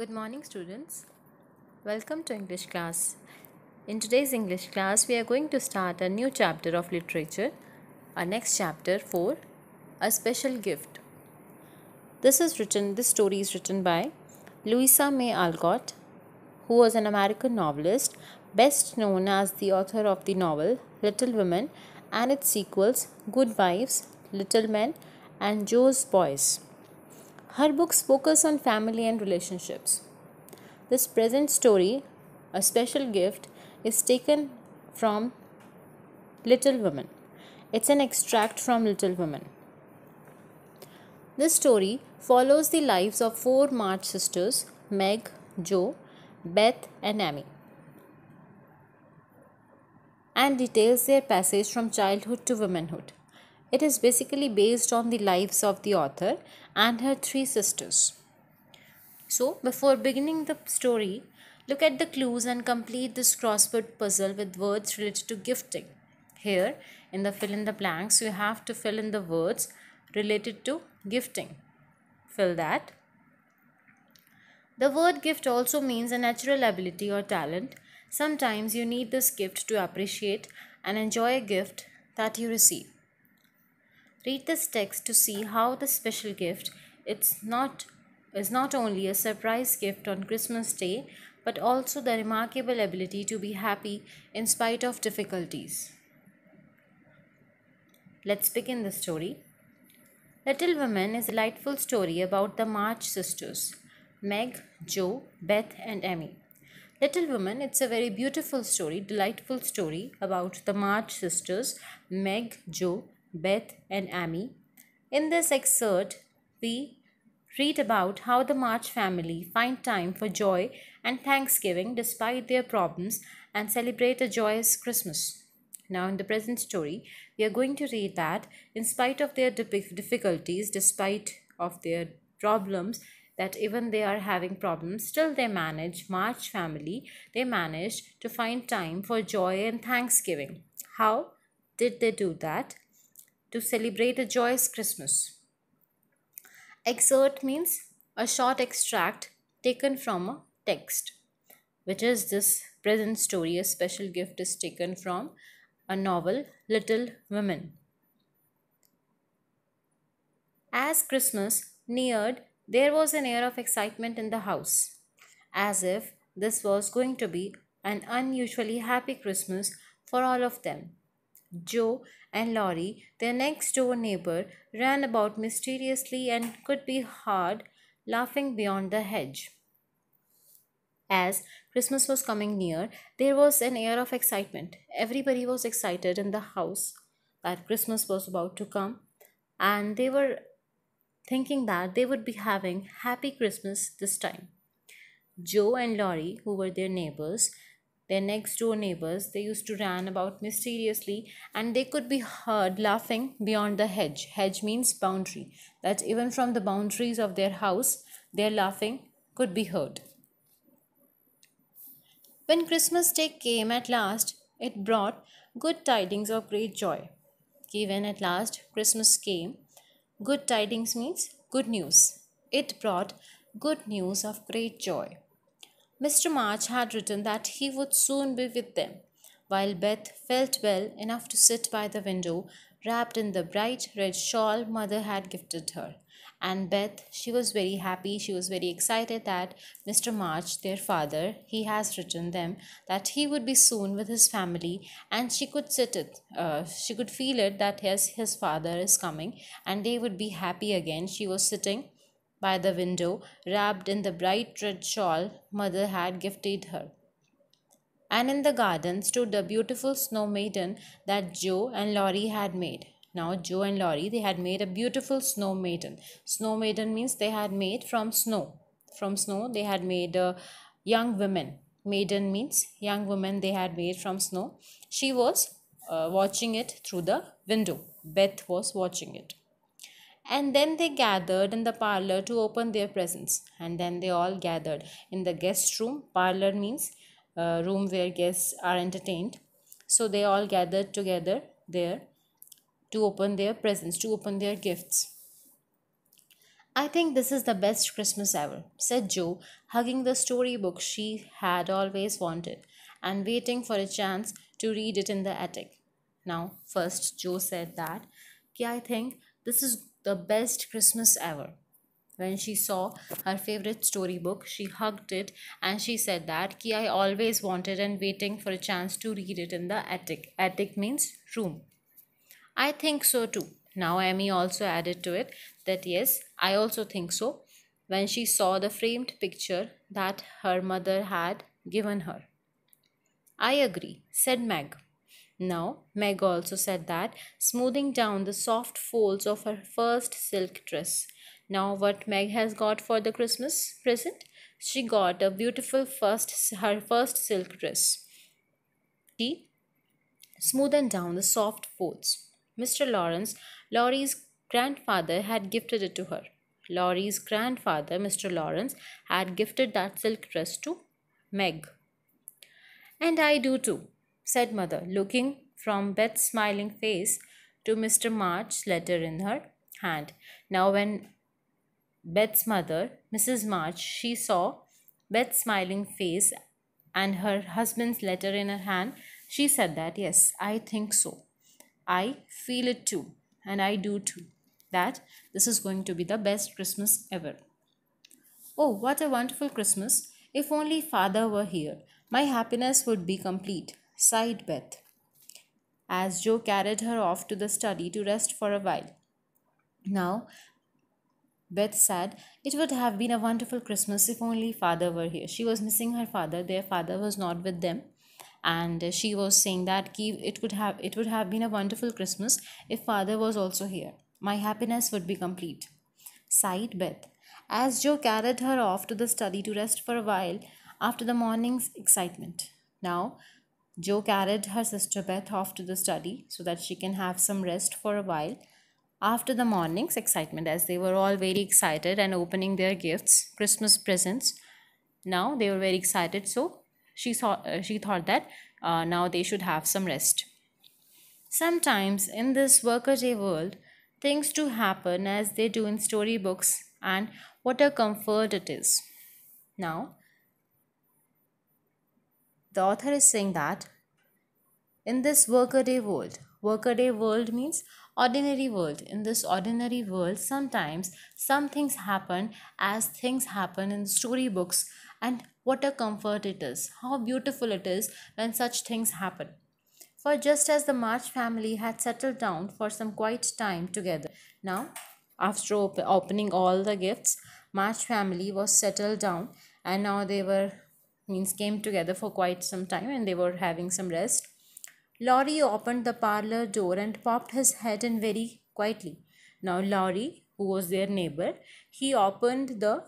Good morning students. Welcome to English class. In today's English class, we are going to start a new chapter of literature. Our next chapter for A Special Gift. This is written this story is written by Louisa May Alcott, who was an American novelist best known as the author of the novel Little Women and its sequels Good Wives, Little Men and Joe's Boys. Her books focus on family and relationships. This present story, A Special Gift, is taken from Little Women. It's an extract from Little Women. This story follows the lives of four March sisters Meg, Jo, Beth, and Amy and details their passage from childhood to womanhood. It is basically based on the lives of the author and her three sisters. So, before beginning the story, look at the clues and complete this crossword puzzle with words related to gifting. Here, in the fill in the blanks, you have to fill in the words related to gifting. Fill that. The word gift also means a natural ability or talent. Sometimes you need this gift to appreciate and enjoy a gift that you receive. Read this text to see how the special gift it's not is not only a surprise gift on Christmas Day but also the remarkable ability to be happy in spite of difficulties. Let's begin the story. Little Women is a delightful story about the March sisters Meg, Joe, Beth, and Emmy. Little Women, it's a very beautiful story, delightful story about the March sisters Meg, Joe, Beth, and Amy. In this excerpt, we read about how the March family find time for joy and thanksgiving despite their problems and celebrate a joyous Christmas. Now, in the present story, we are going to read that in spite of their difficulties, despite of their problems, that even they are having problems, still they manage, March family, they manage to find time for joy and thanksgiving. How did they do that? to celebrate a joyous Christmas. Excerpt means a short extract taken from a text, which is this present story. A special gift is taken from a novel, Little Women. As Christmas neared, there was an air of excitement in the house, as if this was going to be an unusually happy Christmas for all of them. Joe and Laurie, their next door neighbor, ran about mysteriously and could be heard laughing beyond the hedge. As Christmas was coming near, there was an air of excitement. Everybody was excited in the house that Christmas was about to come, and they were thinking that they would be having happy Christmas this time. Joe and Laurie, who were their neighbors, their next door neighbors, they used to run about mysteriously and they could be heard laughing beyond the hedge. Hedge means boundary. That even from the boundaries of their house, their laughing could be heard. When Christmas Day came at last, it brought good tidings of great joy. Even at last Christmas came, good tidings means good news. It brought good news of great joy. Mr. March had written that he would soon be with them, while Beth felt well enough to sit by the window, wrapped in the bright red shawl mother had gifted her. And Beth, she was very happy, she was very excited that Mr. March, their father, he has written them that he would be soon with his family, and she could sit it, uh, she could feel it that his, his father is coming, and they would be happy again. She was sitting by the window, wrapped in the bright red shawl mother had gifted her. And in the garden stood the beautiful snow maiden that Joe and Laurie had made. Now Joe and Laurie they had made a beautiful snow maiden. Snow maiden means they had made from snow. From snow they had made a uh, young women. Maiden means young women they had made from snow. She was uh, watching it through the window. Beth was watching it. And then they gathered in the parlor to open their presents. And then they all gathered in the guest room. Parlor means uh, room where guests are entertained. So they all gathered together there to open their presents, to open their gifts. I think this is the best Christmas ever, said Joe, hugging the storybook she had always wanted and waiting for a chance to read it in the attic. Now, first, Joe said that, I think this is the best Christmas ever. When she saw her favorite storybook, she hugged it and she said that Ki I always wanted and waiting for a chance to read it in the attic. Attic means room. I think so too. Now Emmy also added to it that yes, I also think so when she saw the framed picture that her mother had given her. I agree, said Meg. Now, Meg also said that, smoothing down the soft folds of her first silk dress. Now, what Meg has got for the Christmas present? She got a beautiful first her first silk dress. She smoothed down the soft folds. Mr. Lawrence, Laurie's grandfather, had gifted it to her. Laurie's grandfather, Mr. Lawrence, had gifted that silk dress to Meg. And I do too, said Mother, looking from Beth's smiling face to Mr. March's letter in her hand. Now, when Beth's mother, Mrs. March, she saw Beth's smiling face and her husband's letter in her hand, she said that, yes, I think so. I feel it too, and I do too, that this is going to be the best Christmas ever. Oh, what a wonderful Christmas! If only father were here, my happiness would be complete side Beth, as Joe carried her off to the study to rest for a while. Now, Beth said, It would have been a wonderful Christmas if only father were here. She was missing her father, their father was not with them. And she was saying that it would have it would have been a wonderful Christmas if father was also here. My happiness would be complete. Sighed Beth. As Joe carried her off to the study to rest for a while after the morning's excitement. Now Joe carried her sister Beth off to the study so that she can have some rest for a while. After the morning's excitement, as they were all very excited and opening their gifts, Christmas presents, now they were very excited. So she thought uh, she thought that uh, now they should have some rest. Sometimes in this workaday world, things do happen as they do in storybooks, and what a comfort it is. Now, the author is saying that in this workaday world, workaday world means ordinary world. In this ordinary world, sometimes some things happen as things happen in storybooks, and what a comfort it is, how beautiful it is when such things happen. For just as the March family had settled down for some quiet time together, now after op- opening all the gifts, March family was settled down and now they were means came together for quite some time and they were having some rest. Laurie opened the parlor door and popped his head in very quietly. Now Laurie, who was their neighbor, he opened the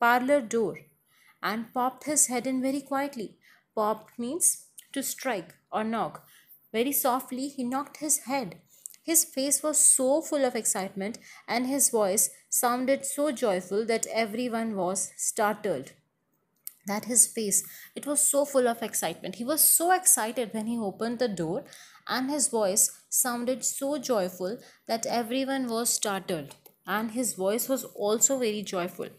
parlor door and popped his head in very quietly. Popped means to strike or knock. Very softly he knocked his head. His face was so full of excitement and his voice sounded so joyful that everyone was startled that his face it was so full of excitement he was so excited when he opened the door and his voice sounded so joyful that everyone was startled and his voice was also very joyful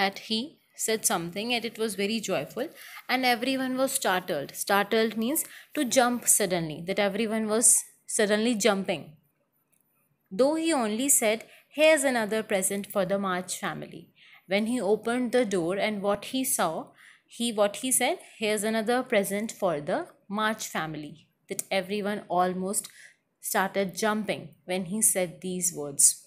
Had he said something and it was very joyful and everyone was startled startled means to jump suddenly that everyone was suddenly jumping though he only said here's another present for the march family when he opened the door and what he saw he what he said here's another present for the march family that everyone almost started jumping when he said these words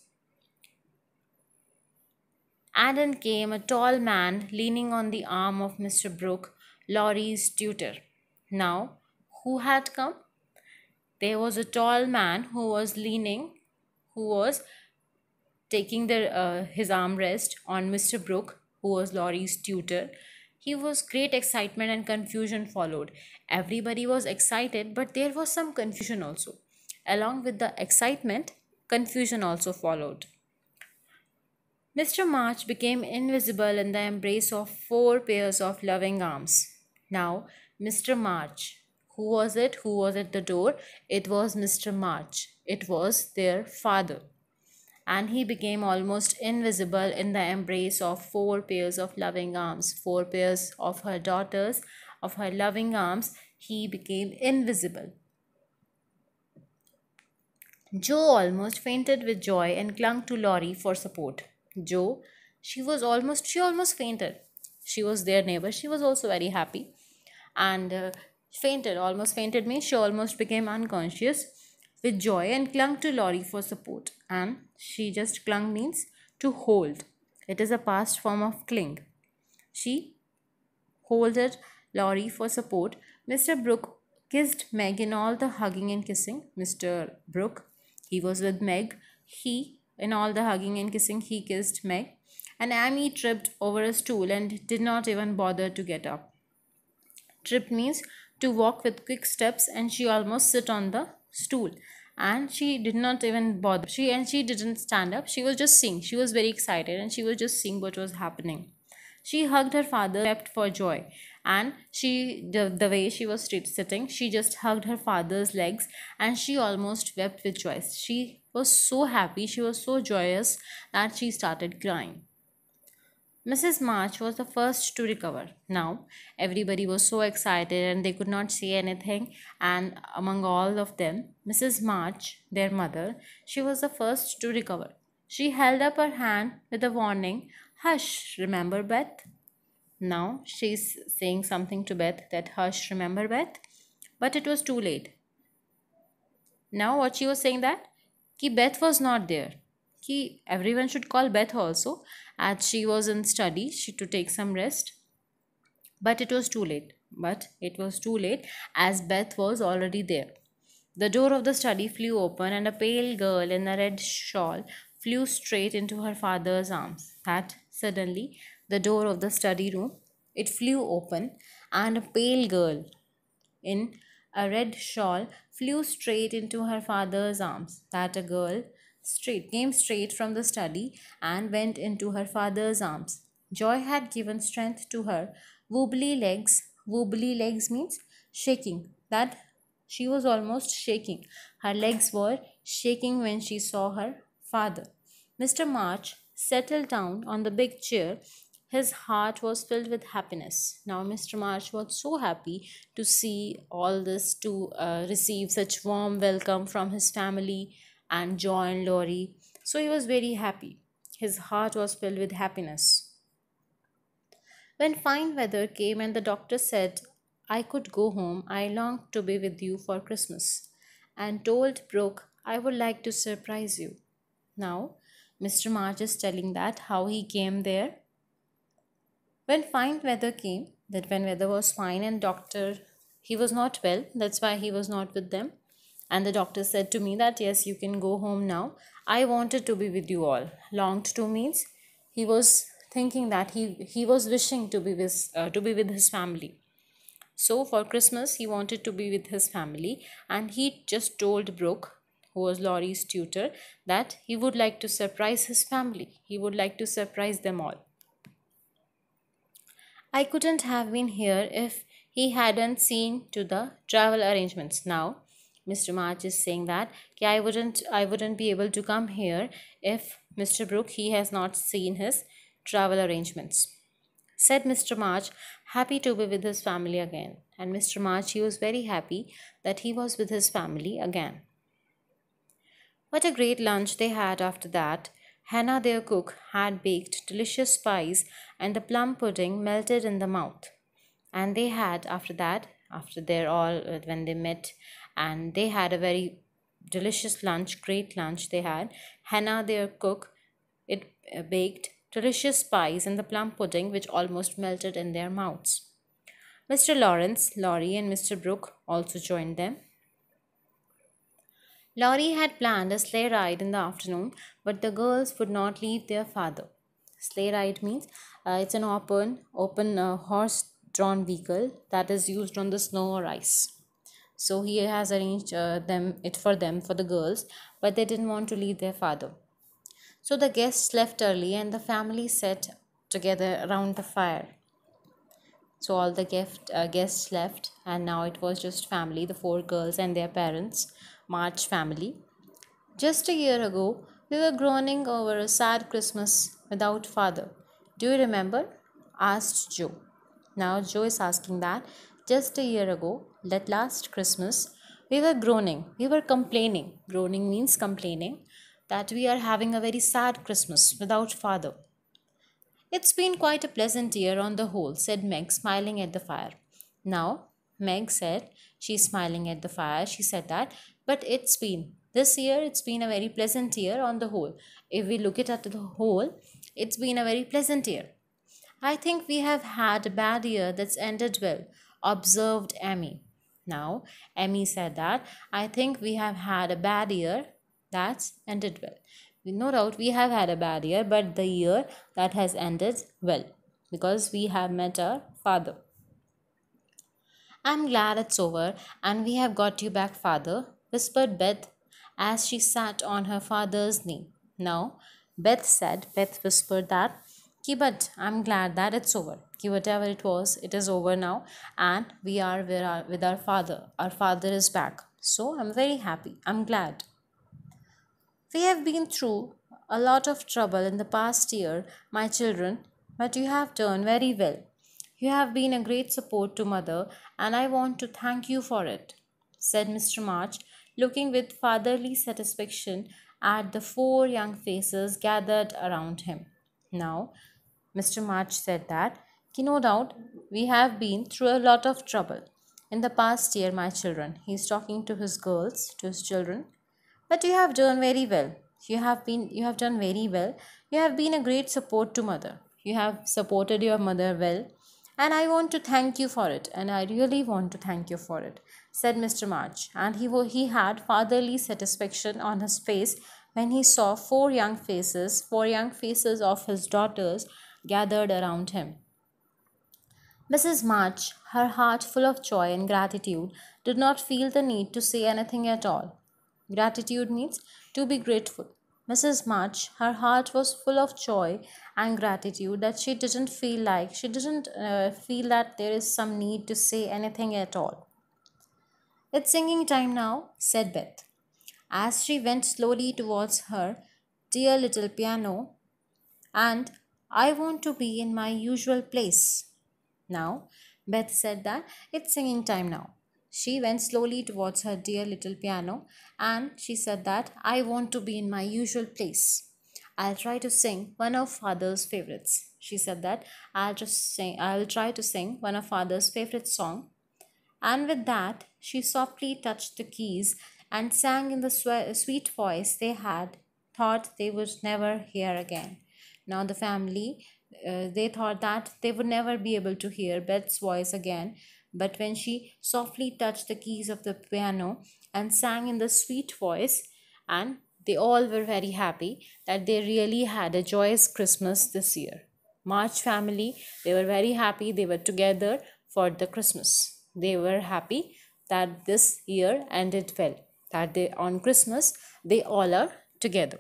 and in came a tall man leaning on the arm of mr brooke laurie's tutor now who had come there was a tall man who was leaning who was taking the, uh, his armrest on mr brooke who was laurie's tutor he was great excitement and confusion followed. Everybody was excited, but there was some confusion also. Along with the excitement, confusion also followed. Mr. March became invisible in the embrace of four pairs of loving arms. Now, Mr. March. Who was it? Who was at the door? It was Mr. March. It was their father and he became almost invisible in the embrace of four pairs of loving arms, four pairs of her daughters, of her loving arms, he became invisible. Joe almost fainted with joy and clung to Laurie for support. Joe, she was almost, she almost fainted. She was their neighbor. She was also very happy and uh, fainted, almost fainted Me, she almost became unconscious with joy and clung to Laurie for support. And she just clung means to hold. It is a past form of cling. She holded Laurie for support. Mr. Brooke kissed Meg in all the hugging and kissing. Mr. Brooke, he was with Meg. He, in all the hugging and kissing, he kissed Meg. And Amy tripped over a stool and did not even bother to get up. Trip means to walk with quick steps and she almost sit on the stool and she did not even bother she and she didn't stand up she was just seeing she was very excited and she was just seeing what was happening she hugged her father wept for joy and she the, the way she was sitting she just hugged her father's legs and she almost wept with joy she was so happy she was so joyous that she started crying Mrs. March was the first to recover. Now, everybody was so excited and they could not see anything. And among all of them, Mrs. March, their mother, she was the first to recover. She held up her hand with a warning Hush, remember Beth? Now she's saying something to Beth that hush, remember Beth? But it was too late. Now what she was saying that? Ki Beth was not there. Ki everyone should call Beth also as she was in study she to take some rest but it was too late but it was too late as beth was already there the door of the study flew open and a pale girl in a red shawl flew straight into her father's arms that suddenly the door of the study room it flew open and a pale girl in a red shawl flew straight into her father's arms that a girl straight came straight from the study and went into her father's arms. Joy had given strength to her wobbly legs. Wobbly legs means shaking. That she was almost shaking. Her legs were shaking when she saw her father. Mr. March settled down on the big chair. His heart was filled with happiness. Now, Mr. March was so happy to see all this, to uh, receive such warm welcome from his family and join Laurie, So he was very happy. His heart was filled with happiness. When fine weather came and the doctor said, I could go home, I longed to be with you for Christmas, and told Brooke, I would like to surprise you. Now, Mr. March is telling that how he came there. When fine weather came, that when weather was fine and doctor, he was not well, that's why he was not with them. And the doctor said to me that yes, you can go home now. I wanted to be with you all. Longed to means he was thinking that he, he was wishing to be with uh, to be with his family. So for Christmas he wanted to be with his family and he just told Brooke who was Laurie's tutor, that he would like to surprise his family. He would like to surprise them all. I couldn't have been here if he hadn't seen to the travel arrangements. Now, Mr. March is saying that okay, I wouldn't I wouldn't be able to come here if Mr. Brooke he has not seen his travel arrangements. Said Mr. March, happy to be with his family again. And Mr. March he was very happy that he was with his family again. What a great lunch they had after that. Hannah, their cook, had baked delicious pies and the plum pudding melted in the mouth. And they had, after that, after their all, uh, when they met and they had a very delicious lunch great lunch they had hannah their cook it uh, baked delicious pies and the plum pudding which almost melted in their mouths mr lawrence laurie and mr brooke also joined them Laurie had planned a sleigh ride in the afternoon, but the girls would not leave their father. Sleigh ride means uh, it's an open, open uh, horse-drawn vehicle that is used on the snow or ice so he has arranged uh, them it for them for the girls but they didn't want to leave their father so the guests left early and the family sat together around the fire so all the gift, uh, guests left and now it was just family the four girls and their parents march family just a year ago we were groaning over a sad christmas without father do you remember asked joe now joe is asking that just a year ago, that last Christmas, we were groaning, we were complaining. Groaning means complaining that we are having a very sad Christmas without father. It's been quite a pleasant year on the whole, said Meg, smiling at the fire. Now, Meg said, she's smiling at the fire, she said that, but it's been, this year, it's been a very pleasant year on the whole. If we look it at the whole, it's been a very pleasant year. I think we have had a bad year that's ended well, observed Emmy. Now, Emmy said that I think we have had a bad year that's ended well. No doubt we have had a bad year, but the year that has ended well because we have met our father. I'm glad it's over and we have got you back, father, whispered Beth as she sat on her father's knee. Now, Beth said, Beth whispered that but I'm glad that it's over. Ki, whatever it was, it is over now, and we are with our, with our father. Our father is back. So I'm very happy. I'm glad. We have been through a lot of trouble in the past year, my children, but you have done very well. You have been a great support to mother, and I want to thank you for it, said Mr. March, looking with fatherly satisfaction at the four young faces gathered around him. Now, Mr. March said that, Ki no doubt, we have been through a lot of trouble. In the past year, my children, he is talking to his girls, to his children, but you have done very well. You have been, you have done very well. You have been a great support to mother. You have supported your mother well, and I want to thank you for it, and I really want to thank you for it, said Mr. March, and he he had fatherly satisfaction on his face when he saw four young faces, four young faces of his daughters gathered around him. Mrs. March, her heart full of joy and gratitude, did not feel the need to say anything at all. Gratitude means to be grateful. Mrs. March, her heart was full of joy and gratitude that she didn't feel like, she didn't uh, feel that there is some need to say anything at all. It's singing time now, said Beth. As she went slowly towards her dear little piano, and I want to be in my usual place. Now, Beth said that it's singing time now. She went slowly towards her dear little piano and she said that I want to be in my usual place. I'll try to sing one of father's favorites. She said that I'll just sing I'll try to sing one of father's favorite song. And with that, she softly touched the keys and sang in the sweet voice they had thought they would never hear again. Now the family, uh, they thought that they would never be able to hear Beth's voice again, but when she softly touched the keys of the piano and sang in the sweet voice, and they all were very happy that they really had a joyous Christmas this year. March family, they were very happy they were together for the Christmas. They were happy that this year ended well, that they on Christmas they all are together.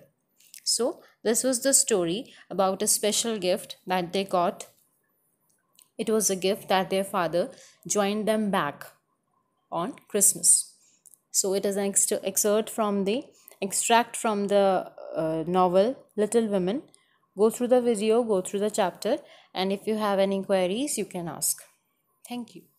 So this was the story about a special gift that they got. It was a gift that their father joined them back on Christmas. So it is an excerpt from the extract from the uh, novel Little Women. Go through the video, go through the chapter, and if you have any queries, you can ask. Thank you.